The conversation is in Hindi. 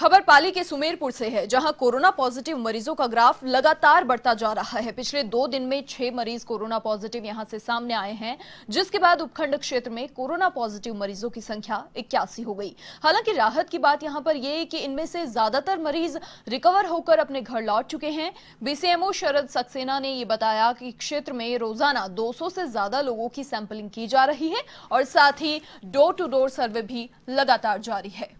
खबर पाली के सुमेरपुर से है जहां कोरोना पॉजिटिव मरीजों का ग्राफ लगातार बढ़ता जा रहा है पिछले दो दिन में छह मरीज कोरोना पॉजिटिव यहां से सामने आए हैं जिसके बाद उपखंड क्षेत्र में कोरोना पॉजिटिव मरीजों की संख्या इक्यासी हो गई हालांकि राहत की बात यहां पर यह कि इनमें से ज्यादातर मरीज रिकवर होकर अपने घर लौट चुके हैं बीसीएमओ शरद सक्सेना ने यह बताया कि क्षेत्र में रोजाना दो से ज्यादा लोगों की सैंपलिंग की जा रही है और साथ ही डोर टू डोर सर्वे भी लगातार जारी है